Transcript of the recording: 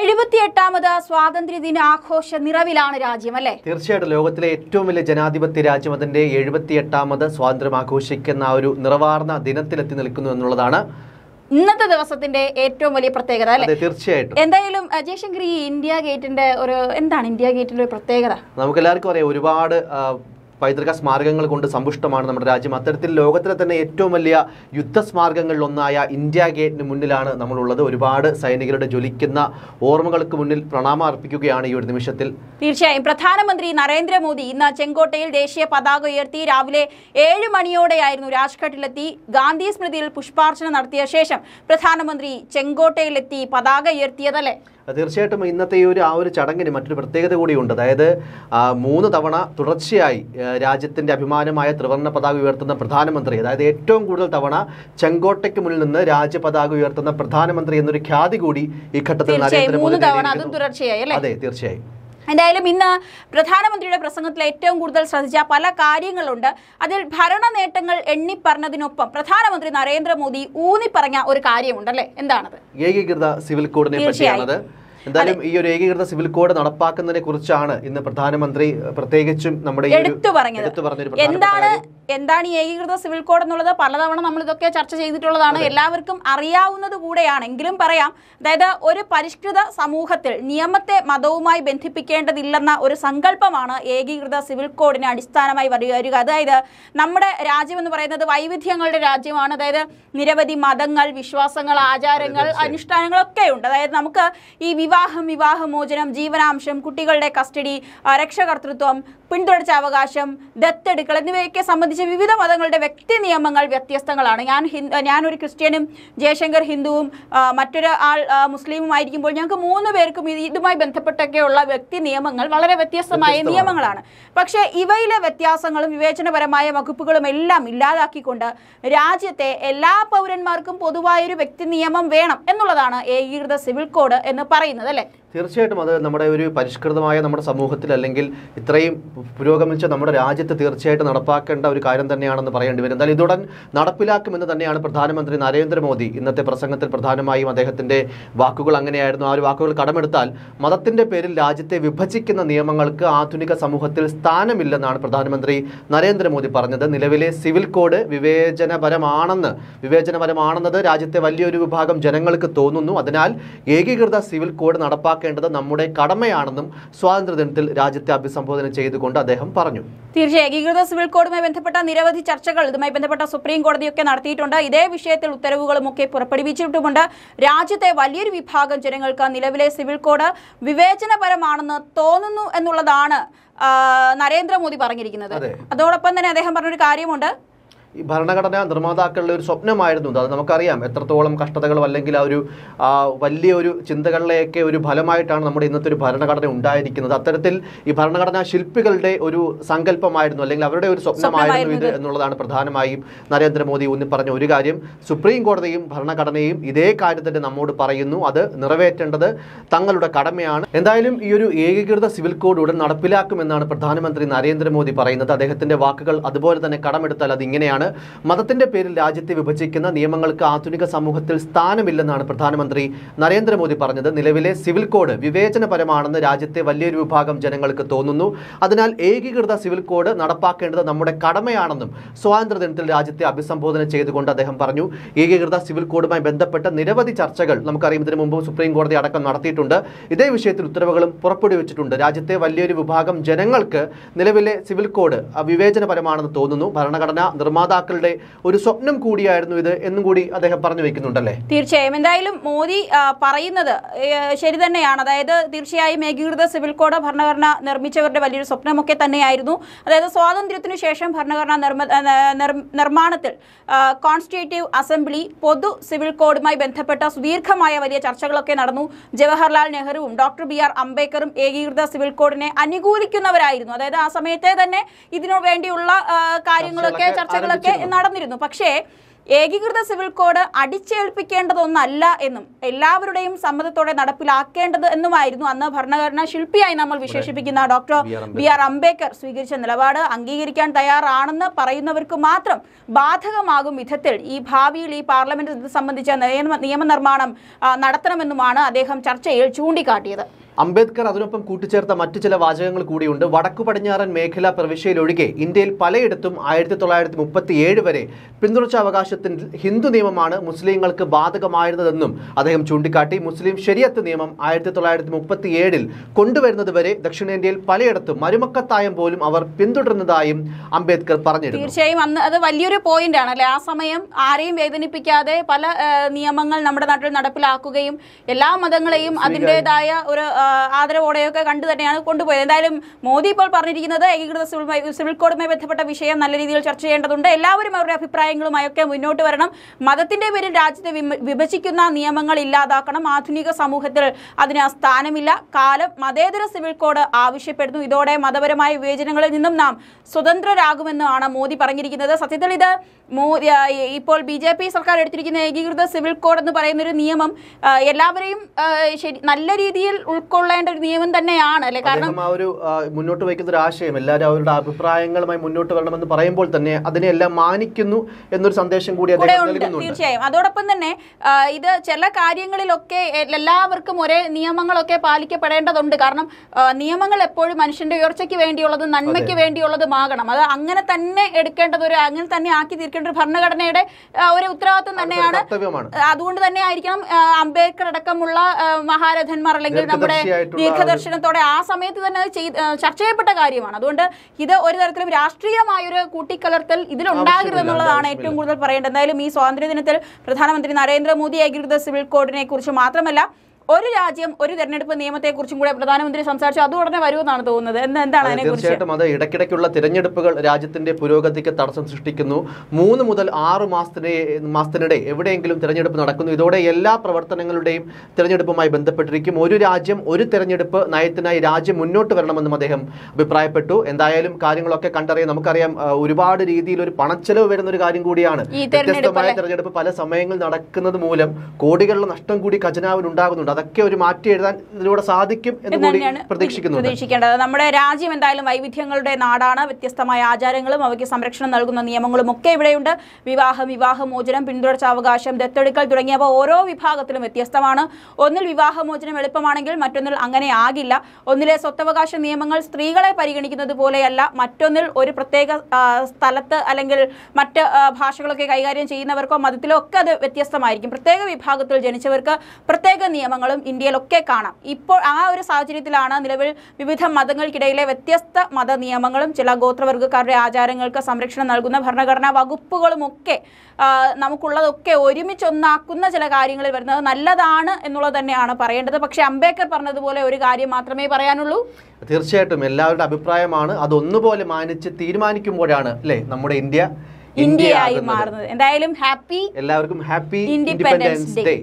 എഴുപത്തിയെട്ടാമത് സ്വാതന്ത്ര്യദിന ആഘോഷ നിറവിലാണ് രാജ്യം അല്ലേ തീർച്ചയായിട്ടും ലോകത്തിലെ ഏറ്റവും വലിയ ജനാധിപത്യ രാജ്യം അതിന്റെ എഴുപത്തിയെട്ടാമത് സ്വാതന്ത്ര്യം ആഘോഷിക്കുന്ന ഒരു നിറവാർന്ന ദിനത്തിലെത്തി നിൽക്കുന്നു എന്നുള്ളതാണ് ഇന്നത്തെ ദിവസത്തിന്റെ ഏറ്റവും വലിയ പ്രത്യേകത അല്ലേ തീർച്ചയായിട്ടും എന്തായാലും ജയശങ്കർ ഈ ഇന്ത്യ ഗേറ്റിന്റെ ഒരു എന്താണ് ഇന്ത്യ ഗേറ്റിന്റെ ഒരു പ്രത്യേകത നമുക്ക് എല്ലാവർക്കും അറിയാം ഒരുപാട് പൈതൃക സ്മാരകങ്ങൾ കൊണ്ട് സമ്പുഷ്ടമാണ് നമ്മുടെ രാജ്യം അത്തരത്തിൽ ലോകത്തിലെ തന്നെ ഏറ്റവും വലിയ യുദ്ധ സ്മാരകങ്ങളിലൊന്നായ ഇന്ത്യ ഗേറ്റിന് മുന്നിലാണ് നമ്മളുള്ളത് ഒരുപാട് സൈനികരുടെ ജ്വലിക്കുന്ന ഓർമ്മകൾക്ക് മുന്നിൽ പ്രണാമം അർപ്പിക്കുകയാണ് ഈ ഒരു നിമിഷത്തിൽ തീർച്ചയായും പ്രധാനമന്ത്രി നരേന്ദ്രമോദി ഇന്ന് ചെങ്കോട്ടയിൽ ദേശീയ പതാക ഉയർത്തി രാവിലെ ഏഴ് മണിയോടെയായിരുന്നു രാജ്ഘട്ടിലെത്തി ഗാന്ധി സ്മൃതിയിൽ പുഷ്പാർച്ചന നടത്തിയ ശേഷം പ്രധാനമന്ത്രി ചെങ്കോട്ടയിലെത്തി പതാക ഉയർത്തിയതല്ലേ തീർച്ചയായിട്ടും ഇന്നത്തെ ഈ ഒരു ആ ഒരു ചടങ്ങിന് മറ്റൊരു പ്രത്യേകത കൂടിയുണ്ട് അതായത് മൂന്ന് തവണ തുടർച്ചയായി രാജ്യത്തിൻ്റെ അഭിമാനമായ ത്രിവർണ്ണ പതാക ഉയർത്തുന്ന പ്രധാനമന്ത്രി അതായത് ഏറ്റവും കൂടുതൽ തവണ ചെങ്കോട്ടയ്ക്ക് മുന്നിൽ നിന്ന് രാജ്യപതാക ഉയർത്തുന്ന പ്രധാനമന്ത്രി എന്നൊരു ഖ്യാതി കൂടി ഈ ഘട്ടത്തിൽ നരേന്ദ്രമോദി അതെ തീർച്ചയായും എന്തായാലും ഇന്ന് പ്രധാനമന്ത്രിയുടെ പ്രസംഗത്തിൽ ഏറ്റവും കൂടുതൽ ശ്രദ്ധിച്ച പല കാര്യങ്ങളുണ്ട് അതിൽ ഭരണ നേട്ടങ്ങൾ എണ്ണിപ്പറഞ്ഞതിനൊപ്പം പ്രധാനമന്ത്രി നരേന്ദ്രമോദി ഊന്നിപ്പറഞ്ഞ ഒരു കാര്യമുണ്ടല്ലേ എന്താണത് ഏകീകൃത സിവിൽ കോഡിനെ പറ്റിയാണത് എന്തായാലും ഈ ഒരു ഏകീകൃത സിവിൽ കോഡ് നടപ്പാക്കുന്നതിനെ കുറിച്ചാണ് ഇന്ന് പ്രധാനമന്ത്രി പ്രത്യേകിച്ചും നമ്മുടെ പറഞ്ഞത് എന്താണ് എന്താണ് ഈ ഏകീകൃത സിവിൽ കോഡ് എന്നുള്ളത് പലതവണ നമ്മൾ ഇതൊക്കെ ചർച്ച ചെയ്തിട്ടുള്ളതാണ് എല്ലാവർക്കും അറിയാവുന്നത് കൂടെയാണ് എങ്കിലും പറയാം അതായത് ഒരു പരിഷ്കൃത സമൂഹത്തിൽ നിയമത്തെ മതവുമായി ബന്ധിപ്പിക്കേണ്ടതില്ലെന്ന ഒരു സങ്കല്പമാണ് ഏകീകൃത സിവിൽ കോഡിനെ അടിസ്ഥാനമായി വരിക അതായത് നമ്മുടെ രാജ്യം എന്ന് പറയുന്നത് വൈവിധ്യങ്ങളുടെ രാജ്യമാണ് അതായത് നിരവധി മതങ്ങൾ വിശ്വാസങ്ങൾ ആചാരങ്ങൾ അനുഷ്ഠാനങ്ങളൊക്കെ ഉണ്ട് അതായത് നമുക്ക് ഈ വിവാഹം വിവാഹമോചനം ജീവനാംശം കുട്ടികളുടെ കസ്റ്റഡി രക്ഷകർത്തൃത്വം പിന്തുടർച്ച അവകാശം ദത്തെടുക്കൽ എന്നിവയൊക്കെ സംബന്ധിച്ച് വിവിധ മതങ്ങളുടെ വ്യക്തി നിയമങ്ങൾ വ്യത്യസ്തങ്ങളാണ് ഞാൻ ഞാനൊരു ക്രിസ്ത്യനും ജയശങ്കർ ഹിന്ദുവും മറ്റൊരു ആൾ മുസ്ലിമുമായിരിക്കുമ്പോൾ ഞങ്ങൾക്ക് മൂന്ന് പേർക്കും ഇതുമായി ബന്ധപ്പെട്ടൊക്കെയുള്ള വ്യക്തി നിയമങ്ങൾ വളരെ വ്യത്യസ്തമായ നിയമങ്ങളാണ് പക്ഷേ ഇവയിലെ വ്യത്യാസങ്ങളും വിവേചനപരമായ വകുപ്പുകളും എല്ലാം ഇല്ലാതാക്കിക്കൊണ്ട് രാജ്യത്തെ എല്ലാ പൗരന്മാർക്കും പൊതുവായൊരു വ്യക്തി നിയമം വേണം എന്നുള്ളതാണ് ഏകീകൃത സിവിൽ കോഡ് എന്ന് പറയുന്നത് de തീർച്ചയായിട്ടും അത് നമ്മുടെ ഒരു പരിഷ്കൃതമായ നമ്മുടെ സമൂഹത്തിൽ അല്ലെങ്കിൽ ഇത്രയും പുരോഗമിച്ച നമ്മുടെ രാജ്യത്ത് തീർച്ചയായിട്ടും നടപ്പാക്കേണ്ട ഒരു കാര്യം തന്നെയാണെന്ന് പറയേണ്ടി വരും എന്നാൽ ഇതുടൻ നടപ്പിലാക്കുമെന്ന് തന്നെയാണ് പ്രധാനമന്ത്രി നരേന്ദ്രമോദി ഇന്നത്തെ പ്രസംഗത്തിൽ പ്രധാനമായും അദ്ദേഹത്തിൻ്റെ വാക്കുകൾ അങ്ങനെയായിരുന്നു ആ ഒരു വാക്കുകൾ കടമെടുത്താൽ മതത്തിൻ്റെ പേരിൽ രാജ്യത്തെ വിഭജിക്കുന്ന നിയമങ്ങൾക്ക് ആധുനിക സമൂഹത്തിൽ സ്ഥാനമില്ലെന്നാണ് പ്രധാനമന്ത്രി നരേന്ദ്രമോദി പറഞ്ഞത് നിലവിലെ സിവിൽ കോഡ് വിവേചനപരമാണെന്ന് വിവേചനപരമാണെന്നത് രാജ്യത്തെ വലിയൊരു വിഭാഗം ജനങ്ങൾക്ക് തോന്നുന്നു അതിനാൽ ഏകീകൃത സിവിൽ കോഡ് നടപ്പാക്കുക നടപ്പാക്കേണ്ടത് നമ്മുടെ കടമയാണെന്നും സ്വാതന്ത്ര്യദിനത്തിൽ രാജ്യത്തെ അഭിസംബോധന ചെയ്തുകൊണ്ട് അദ്ദേഹം പറഞ്ഞു തീർച്ചയായും ഏകീകൃത സിവിൽ കോഡുമായി ബന്ധപ്പെട്ട നിരവധി ചർച്ചകൾ ഇതുമായി ബന്ധപ്പെട്ട സുപ്രീം കോടതിയൊക്കെ നടത്തിയിട്ടുണ്ട് ഇതേ വിഷയത്തിൽ ഉത്തരവുകളും ഒക്കെ പുറപ്പെടുവിച്ചിട്ടുമുണ്ട് രാജ്യത്തെ വലിയൊരു വിഭാഗം ജനങ്ങൾക്ക് നിലവിലെ സിവിൽ കോഡ് വിവേചനപരമാണെന്ന് തോന്നുന്നു എന്നുള്ളതാണ് നരേന്ദ്രമോദി പറഞ്ഞിരിക്കുന്നത് അതോടൊപ്പം തന്നെ അദ്ദേഹം പറഞ്ഞൊരു കാര്യമുണ്ട് ഈ ഭരണഘടനാ നിർമ്മാതാക്കളുടെ ഒരു സ്വപ്നമായിരുന്നു അത് നമുക്കറിയാം എത്രത്തോളം കഷ്ടതകളും അല്ലെങ്കിൽ ആ ഒരു വലിയ ഒരു ചിന്തകളിലെയൊക്കെ ഒരു ഫലമായിട്ടാണ് നമ്മുടെ ഇന്നത്തെ ഒരു ഭരണഘടന ഉണ്ടായിരിക്കുന്നത് അത്തരത്തിൽ ഈ ഭരണഘടനാ ശില്പികളുടെ ഒരു സങ്കല്പമായിരുന്നു അല്ലെങ്കിൽ അവരുടെ ഒരു സ്വപ്നമായിരുന്നു ഇത് എന്നുള്ളതാണ് പ്രധാനമായും നരേന്ദ്രമോദി ഊന്നി പറഞ്ഞ ഒരു കാര്യം സുപ്രീം കോടതിയും ഭരണഘടനയും ഇതേ കാര്യത്തിൻ്റെ നമ്മോട് പറയുന്നു അത് നിറവേറ്റേണ്ടത് തങ്ങളുടെ കടമയാണ് എന്തായാലും ഈ ഒരു ഏകീകൃത സിവിൽ കോഡ് ഉടൻ നടപ്പിലാക്കുമെന്നാണ് പ്രധാനമന്ത്രി നരേന്ദ്രമോദി പറയുന്നത് അദ്ദേഹത്തിന്റെ വാക്കുകൾ അതുപോലെ തന്നെ കടമെടുത്താൽ അത് ഇങ്ങനെയാണ് പറയുകയാണ് മതത്തിന്റെ പേരിൽ രാജ്യത്തെ വിഭജിക്കുന്ന നിയമങ്ങൾക്ക് ആധുനിക സമൂഹത്തിൽ സ്ഥാനമില്ലെന്നാണ് പ്രധാനമന്ത്രി നരേന്ദ്രമോദി പറഞ്ഞത് നിലവിലെ സിവിൽ കോഡ് വിവേചനപരമാണെന്ന് രാജ്യത്തെ വലിയൊരു വിഭാഗം ജനങ്ങൾക്ക് തോന്നുന്നു അതിനാൽ ഏകീകൃത സിവിൽ കോഡ് നടപ്പാക്കേണ്ടത് നമ്മുടെ കടമയാണെന്നും സ്വാതന്ത്ര്യദിനത്തിൽ രാജ്യത്തെ അഭിസംബോധന ചെയ്തുകൊണ്ട് അദ്ദേഹം പറഞ്ഞു ഏകീകൃത സിവിൽ കോഡുമായി ബന്ധപ്പെട്ട നിരവധി ചർച്ചകൾ നമുക്കറിയാം ഇതിനു മുമ്പ് സുപ്രീം കോടതി അടക്കം നടത്തിയിട്ടുണ്ട് ഇതേ വിഷയത്തിൽ ഉത്തരവുകളും പുറപ്പെടുവിച്ചിട്ടുണ്ട് രാജ്യത്തെ വലിയൊരു വിഭാഗം ജനങ്ങൾക്ക് നിലവിലെ സിവിൽ കോഡ് വിവേചനപരമാണെന്ന് തോന്നുന്നു ഭരണഘടന നിർമ്മാതാ നേതാക്കളുടെ ഒരു സ്വപ്നം കൂടിയായിരുന്നു ഇത് എന്നും കൂടി അദ്ദേഹം പറഞ്ഞു വെക്കുന്നുണ്ടല്ലേ തീർച്ചയായും എന്തായാലും മോദി പറയുന്നത് ശരി തന്നെയാണ് അതായത് തീർച്ചയായും ഏകീകൃത സിവിൽ കോഡ് ഭരണഘടന നിർമ്മിച്ചവരുടെ വലിയൊരു സ്വപ്നമൊക്കെ തന്നെയായിരുന്നു അതായത് സ്വാതന്ത്ര്യത്തിനു ശേഷം ഭരണഘടനാ നിർമ്മാണത്തിൽ കോൺസ്റ്റിറ്റ്യൂട്ടീവ് അസംബ്ലി പൊതു സിവിൽ കോഡുമായി ബന്ധപ്പെട്ട സുദീർഘമായ വലിയ ചർച്ചകളൊക്കെ നടന്നു ജവഹർലാൽ നെഹ്റുവും ഡോക്ടർ ബി ആർ അംബേദ്കറും ഏകീകൃത സിവിൽ കോഡിനെ അനുകൂലിക്കുന്നവരായിരുന്നു അതായത് ആ സമയത്തെ തന്നെ ഇതിനു വേണ്ടിയുള്ള കാര്യങ്ങളൊക്കെ ചർച്ചകളൊക്കെ ഒക്കെ നടന്നിരുന്നു പക്ഷേ ഏകീകൃത സിവിൽ കോഡ് അടിച്ചേൽപ്പിക്കേണ്ടതൊന്നല്ല എന്നും എല്ലാവരുടെയും സമ്മതത്തോടെ നടപ്പിലാക്കേണ്ടത് എന്നുമായിരുന്നു അന്ന് ഭരണഘടനാ ശില്പിയായി നമ്മൾ വിശേഷിപ്പിക്കുന്ന ഡോക്ടർ ബി ആർ അംബേദ്കർ സ്വീകരിച്ച നിലപാട് അംഗീകരിക്കാൻ തയ്യാറാണെന്ന് പറയുന്നവർക്ക് മാത്രം ബാധകമാകും വിധത്തിൽ ഈ ഭാവിയിൽ ഈ പാർലമെന്റ് സംബന്ധിച്ച നിയമനിർമ്മാണം നടത്തണമെന്നുമാണ് അദ്ദേഹം ചർച്ചയിൽ ചൂണ്ടിക്കാട്ടിയത് അംബേദ്കർ അതിനൊപ്പം കൂട്ടിച്ചേർത്ത മറ്റു ചില വാചകങ്ങൾ കൂടിയുണ്ട് വടക്കു പടിഞ്ഞാറൻ മേഖല പ്രവിശ്യയിലൊഴികെ ഇന്ത്യയിൽ പലയിടത്തും ആയിരത്തി തൊള്ളായിരത്തി മുപ്പത്തി ഏഴ് വരെ പിന്തുണച്ച അവകാശത്തിൽ ഹിന്ദു നിയമമാണ് മുസ്ലിങ്ങൾക്ക് ബാധകമായിരുന്നതെന്നും അദ്ദേഹം ചൂണ്ടിക്കാട്ടി മുസ്ലിം ശരിയത്ത് നിയമം ആയിരത്തി തൊള്ളായിരത്തി മുപ്പത്തി ഏഴിൽ കൊണ്ടുവരുന്നത് വരെ ദക്ഷിണേന്ത്യയിൽ പലയിടത്തും മരുമക്കത്തായം പോലും അവർ പിന്തുടരുന്നതായും അംബേദ്കർ പറഞ്ഞു തീർച്ചയായും അന്ന് അത് വലിയൊരു പോയിന്റ് ആണ് അല്ലെ ആ സമയം ആരെയും വേദനിപ്പിക്കാതെ പല നിയമങ്ങൾ നമ്മുടെ നാട്ടിൽ നടപ്പിലാക്കുകയും എല്ലാ മതങ്ങളെയും അതിൻ്റെതായ ഒരു ആദരവോടെയൊക്കെ കണ്ടു തന്നെയാണ് കൊണ്ടുപോയത് എന്തായാലും മോദി ഇപ്പോൾ പറഞ്ഞിരിക്കുന്നത് ഏകീകൃത സിവിൽ സിവിൽ കോഡുമായി ബന്ധപ്പെട്ട വിഷയം നല്ല രീതിയിൽ ചർച്ച ചെയ്യേണ്ടതുണ്ട് എല്ലാവരും അവരുടെ അഭിപ്രായങ്ങളുമായൊക്കെ മുന്നോട്ട് വരണം മതത്തിന്റെ പേരിൽ രാജ്യത്തെ വിഭജിക്കുന്ന നിയമങ്ങൾ ഇല്ലാതാക്കണം ആധുനിക സമൂഹത്തിൽ അതിന് സ്ഥാനമില്ല കാലം മതേതര സിവിൽ കോഡ് ആവശ്യപ്പെടുന്നു ഇതോടെ മതപരമായ വിവേചനങ്ങളിൽ നിന്നും നാം സ്വതന്ത്രരാകുമെന്നാണ് മോദി പറഞ്ഞിരിക്കുന്നത് സത്യത്തിൽ ഇത് മോദി ഇപ്പോൾ ബി ജെ പി സർക്കാർ എടുത്തിരിക്കുന്ന ഏകീകൃത സിവിൽ കോഡ് എന്ന് പറയുന്ന ഒരു നിയമം എല്ലാവരെയും ശരി നല്ല രീതിയിൽ ഉൾക്കൊ ഉൾക്കൊള്ളേണ്ട ഒരു നിയമം തന്നെയാണ് അല്ലെ കാരണം ആ ഒരു മുന്നോട്ട് വയ്ക്കുന്ന ഒരു ആശയം എല്ലാവരും അവരുടെ അഭിപ്രായങ്ങളുമായി മുന്നോട്ട് വരണമെന്ന് പറയുമ്പോൾ തന്നെ അതിനെല്ലാം മാനിക്കുന്നു എന്നൊരു സന്ദേശം കൂടി തീർച്ചയായും അതോടൊപ്പം തന്നെ ഇത് ചില കാര്യങ്ങളിലൊക്കെ എല്ലാവർക്കും ഒരേ നിയമങ്ങളൊക്കെ പാലിക്കപ്പെടേണ്ടതുണ്ട് കാരണം നിയമങ്ങൾ എപ്പോഴും മനുഷ്യന്റെ ഉയർച്ചയ്ക്ക് വേണ്ടിയുള്ളത് നന്മയ്ക്ക് വേണ്ടിയുള്ളതുമാകണം അത് അങ്ങനെ തന്നെ എടുക്കേണ്ടത് ഒരു അങ്ങനെ തന്നെ ആക്കി തീർക്കേണ്ട ഒരു ഭരണഘടനയുടെ ഒരു ഉത്തരവാദിത്വം തന്നെയാണ് അതുകൊണ്ട് തന്നെ ആയിരിക്കണം അംബേദ്കർ അടക്കമുള്ള മഹാരഥന്മാർ അല്ലെങ്കിൽ നമ്മുടെ ദീർഘദർശനത്തോടെ ആ സമയത്ത് തന്നെ ചർച്ച ചെയ്യപ്പെട്ട കാര്യമാണ് അതുകൊണ്ട് ഇത് ഒരു തരത്തിലും രാഷ്ട്രീയമായൊരു കൂട്ടിക്കലർത്തൽ എന്നുള്ളതാണ് ഏറ്റവും കൂടുതൽ പറയേണ്ടത് എന്തായാലും ഈ സ്വാതന്ത്ര്യ ദിനത്തിൽ പ്രധാനമന്ത്രി നരേന്ദ്രമോദി ഏകീകൃത സിവിൽ കോഡിനെ കുറിച്ച് മാത്രമല്ല ഒരു രാജ്യം ഒരു തെരഞ്ഞെടുപ്പ് നിയമത്തെക്കുറിച്ചും കൂടെ പ്രധാനമന്ത്രി സംസാരിച്ചു അത് ഉടനെ വരുമെന്നാണ് തോന്നുന്നത് എന്ന് എന്താണ് തീർച്ചയായിട്ടും അത് ഇടയ്ക്കിടയ്ക്കുള്ള തിരഞ്ഞെടുപ്പുകൾ രാജ്യത്തിന്റെ പുരോഗതിക്ക് തടസ്സം സൃഷ്ടിക്കുന്നു മൂന്ന് മുതൽ ആറ് മാസത്തിന് മാസത്തിനിടെ എവിടെയെങ്കിലും തിരഞ്ഞെടുപ്പ് നടക്കുന്നു ഇതോടെ എല്ലാ പ്രവർത്തനങ്ങളുടെയും തിരഞ്ഞെടുപ്പുമായി ബന്ധപ്പെട്ടിരിക്കും ഒരു രാജ്യം ഒരു തിരഞ്ഞെടുപ്പ് നയത്തിനായി രാജ്യം മുന്നോട്ട് വരണമെന്നും അദ്ദേഹം അഭിപ്രായപ്പെട്ടു എന്തായാലും കാര്യങ്ങളൊക്കെ കണ്ടറിയാം നമുക്കറിയാം ഒരുപാട് രീതിയിൽ ഒരു പണച്ചെലവ് വരുന്ന ഒരു കാര്യം കൂടിയാണ് വ്യത്യസ്തമായ തിരഞ്ഞെടുപ്പ് പല സമയങ്ങളിൽ നടക്കുന്നത് മൂലം കോടികളുടെ നഷ്ടം കൂടി ഖജനാവിൽ ഉണ്ടാകുന്നുണ്ട് അതൊക്കെ ഒരു മാറ്റി എഴുതാൻ ഇതിലൂടെ സാധിക്കും എന്ന് കൂടി പ്രതീക്ഷിക്കുന്നു പ്രതീക്ഷിക്കേണ്ടത് നമ്മുടെ രാജ്യം എന്തായാലും വൈവിധ്യങ്ങളുടെ നാടാണ് വ്യത്യസ്തമായ ആചാരങ്ങളും അവയ്ക്ക് സംരക്ഷണം നൽകുന്ന നിയമങ്ങളും ഒക്കെ ഇവിടെയുണ്ട് വിവാഹം വിവാഹമോചനം പിന്തുടർച്ചാവകാശം ദത്തെടുക്കൽ തുടങ്ങിയവ ഓരോ വിഭാഗത്തിലും വ്യത്യസ്തമാണ് ഒന്നിൽ വിവാഹമോചനം എളുപ്പമാണെങ്കിൽ മറ്റൊന്നിൽ അങ്ങനെ ആകില്ല ഒന്നിലെ സ്വത്തവകാശ നിയമങ്ങൾ സ്ത്രീകളെ പരിഗണിക്കുന്നത് പോലെയല്ല മറ്റൊന്നിൽ ഒരു പ്രത്യേക സ്ഥലത്ത് അല്ലെങ്കിൽ മറ്റ് ഭാഷകളൊക്കെ കൈകാര്യം ചെയ്യുന്നവർക്കോ മതത്തിലോ ഒക്കെ അത് വ്യത്യസ്തമായിരിക്കും പ്രത്യേക വിഭാഗത്തിൽ ജനിച്ചവർക്ക് പ്രത്യേക നിയമങ്ങൾ സംഭവങ്ങളും ഇന്ത്യയിലൊക്കെ കാണാം ഇപ്പോൾ ആ ഒരു സാഹചര്യത്തിലാണ് നിലവിൽ വിവിധ മതങ്ങൾക്കിടയിലെ വ്യത്യസ്ത മത നിയമങ്ങളും ചില ഗോത്രവർഗക്കാരുടെ ആചാരങ്ങൾക്ക് സംരക്ഷണം നൽകുന്ന ഭരണഘടനാ വകുപ്പുകളുമൊക്കെ നമുക്കുള്ളതൊക്കെ ഒരുമിച്ചൊന്നാക്കുന്ന ചില കാര്യങ്ങളിൽ വരുന്നത് നല്ലതാണ് എന്നുള്ളത് തന്നെയാണ് പറയേണ്ടത് പക്ഷേ അംബേദ്കർ പറഞ്ഞതുപോലെ ഒരു കാര്യം മാത്രമേ പറയാനുള്ളൂ തീർച്ചയായിട്ടും എല്ലാവരുടെ അഭിപ്രായമാണ് അതൊന്നുപോലെ മാനിച്ച് തീരുമാനിക്കുമ്പോഴാണ് അല്ലേ നമ്മുടെ ഇന്ത്യ ഇന്ത്യയായി മാറുന്നത് എന്തായാലും ഹാപ്പി എല്ലാവർക്കും ഹാപ്പി ഇൻഡിപെൻഡൻസ് ഡേ